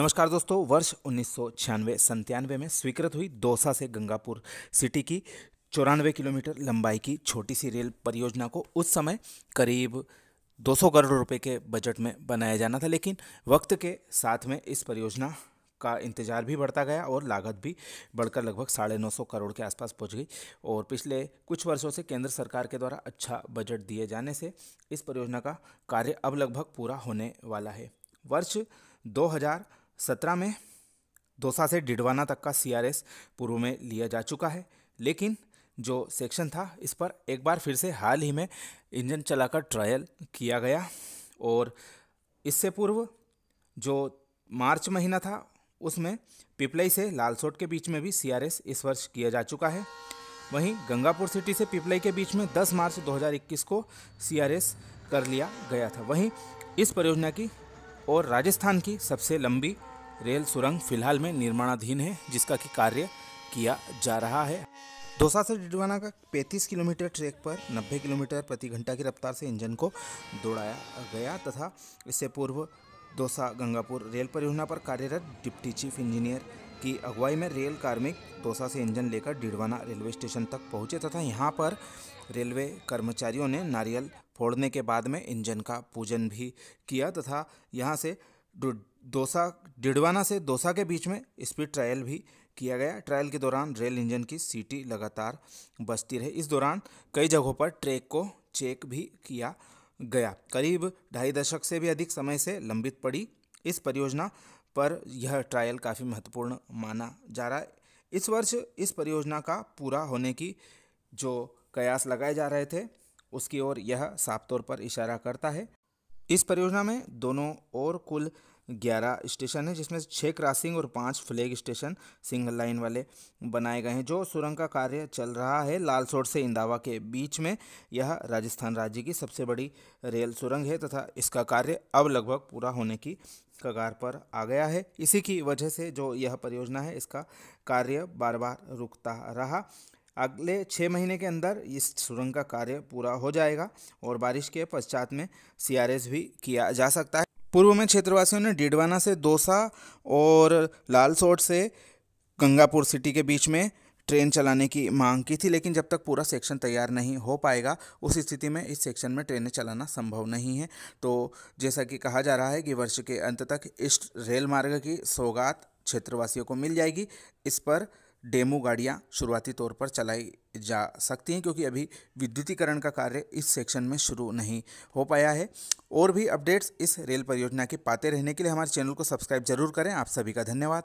नमस्कार दोस्तों वर्ष उन्नीस सौ छियानवे में स्वीकृत हुई दोसा से गंगापुर सिटी की चौरानवे किलोमीटर लंबाई की छोटी सी रेल परियोजना को उस समय करीब 200 करोड़ रुपए के बजट में बनाया जाना था लेकिन वक्त के साथ में इस परियोजना का इंतजार भी बढ़ता गया और लागत भी बढ़कर लगभग साढ़े नौ सौ करोड़ के आसपास पहुंच गई और पिछले कुछ वर्षों से केंद्र सरकार के द्वारा अच्छा बजट दिए जाने से इस परियोजना का कार्य अब लगभग पूरा होने वाला है वर्ष 2000 सत्रह में दोसा से डिडवाना तक का सीआरएस पूर्व में लिया जा चुका है लेकिन जो सेक्शन था इस पर एक बार फिर से हाल ही में इंजन चलाकर ट्रायल किया गया और इससे पूर्व जो मार्च महीना था उसमें पिपलई से लालसोट के बीच में भी सीआरएस इस वर्ष किया जा चुका है वहीं गंगापुर सिटी से पिपलई के बीच में 10 मार्च 2021 को सीआरएस कर लिया गया था वहीं इस परियोजना की और राजस्थान की सबसे लंबी रेल सुरंग फिलहाल में निर्माणाधीन है जिसका कि कार्य किया जा रहा है दौसा से डिडवाना का 35 किलोमीटर ट्रैक पर 90 किलोमीटर प्रति घंटा की रफ्तार से इंजन को दौड़ाया गया तथा इससे पूर्व दोसा गंगापुर रेल परियोजना पर कार्यरत डिप्टी चीफ इंजीनियर की अगुवाई में रेल कार्मिक दौसा से इंजन लेकर डिडवाना रेलवे स्टेशन तक पहुंचे तथा यहां पर रेलवे कर्मचारियों ने नारियल फोड़ने के बाद में इंजन का पूजन भी किया तथा यहां से दोसा डिडवाना से दोसा के बीच में स्पीड ट्रायल भी किया गया ट्रायल के दौरान रेल इंजन की सीटी लगातार बजती रही इस दौरान कई जगहों पर ट्रैक को चेक भी किया गया करीब ढाई दशक से भी अधिक समय से लंबित पड़ी इस परियोजना पर यह ट्रायल काफ़ी महत्वपूर्ण माना जा रहा है इस वर्ष इस परियोजना का पूरा होने की जो कयास लगाए जा रहे थे उसकी ओर यह साफ तौर पर इशारा करता है इस परियोजना में दोनों और कुल ग्यारह स्टेशन हैं जिसमें छः क्रॉसिंग और पाँच फ्लैग स्टेशन सिंगल लाइन वाले बनाए गए हैं जो सुरंग का कार्य चल रहा है लालसोट से इंदावा के बीच में यह राजस्थान राज्य की सबसे बड़ी रेल सुरंग है तथा इसका कार्य अब लगभग पूरा होने की कगार पर आ गया है इसी की वजह से जो यह परियोजना है इसका कार्य बार बार रुकता रहा अगले छः महीने के अंदर इस सुरंग का कार्य पूरा हो जाएगा और बारिश के पश्चात में सीआरएस भी किया जा सकता है पूर्व में क्षेत्रवासियों ने डिडवाना से दोसा और लालसोट से गंगापुर सिटी के बीच में ट्रेन चलाने की मांग की थी लेकिन जब तक पूरा सेक्शन तैयार नहीं हो पाएगा उस स्थिति में इस सेक्शन में ट्रेनें चलाना संभव नहीं है तो जैसा कि कहा जा रहा है कि वर्ष के अंत तक इस रेल मार्ग की सौगात क्षेत्रवासियों को मिल जाएगी इस पर डेमो गाड़ियाँ शुरुआती तौर पर चलाई जा सकती हैं क्योंकि अभी विद्युतीकरण का कार्य इस सेक्शन में शुरू नहीं हो पाया है और भी अपडेट्स इस रेल परियोजना के पाते रहने के लिए हमारे चैनल को सब्सक्राइब जरूर करें आप सभी का धन्यवाद